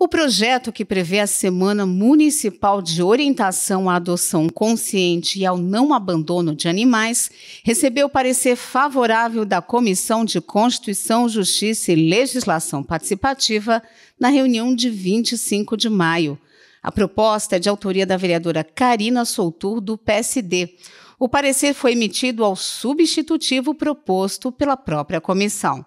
O projeto que prevê a Semana Municipal de Orientação à Adoção Consciente e ao Não Abandono de Animais recebeu parecer favorável da Comissão de Constituição, Justiça e Legislação Participativa na reunião de 25 de maio. A proposta é de autoria da vereadora Karina Soutur, do PSD. O parecer foi emitido ao substitutivo proposto pela própria comissão.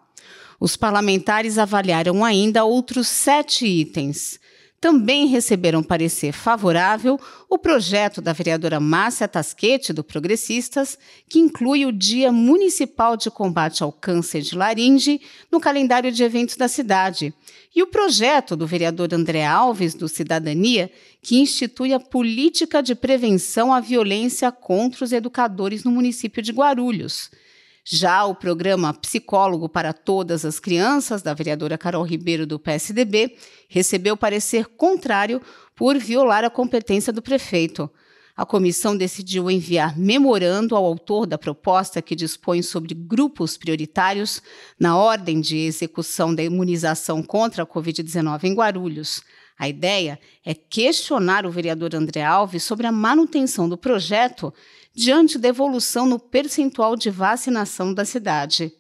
Os parlamentares avaliaram ainda outros sete itens. Também receberam parecer favorável o projeto da vereadora Márcia Tasquete, do Progressistas, que inclui o Dia Municipal de Combate ao Câncer de Laringe no calendário de eventos da cidade, e o projeto do vereador André Alves, do Cidadania, que institui a política de prevenção à violência contra os educadores no município de Guarulhos. Já o programa Psicólogo para Todas as Crianças, da vereadora Carol Ribeiro, do PSDB, recebeu parecer contrário por violar a competência do prefeito. A comissão decidiu enviar memorando ao autor da proposta que dispõe sobre grupos prioritários na ordem de execução da imunização contra a Covid-19 em Guarulhos. A ideia é questionar o vereador André Alves sobre a manutenção do projeto diante da evolução no percentual de vacinação da cidade.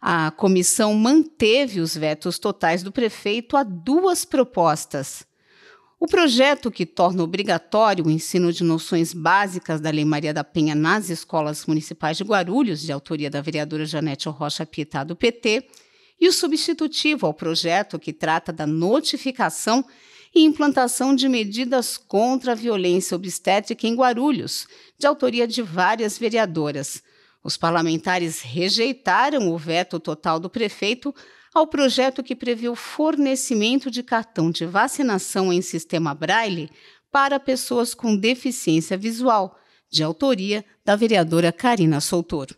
A comissão manteve os vetos totais do prefeito a duas propostas. O projeto que torna obrigatório o ensino de noções básicas da Lei Maria da Penha nas escolas municipais de Guarulhos, de autoria da vereadora Janete Rocha Pietá, do PT, e o substitutivo ao projeto que trata da notificação e implantação de medidas contra a violência obstétrica em Guarulhos, de autoria de várias vereadoras. Os parlamentares rejeitaram o veto total do prefeito ao projeto que prevê o fornecimento de cartão de vacinação em sistema Braille para pessoas com deficiência visual, de autoria da vereadora Karina Soutor.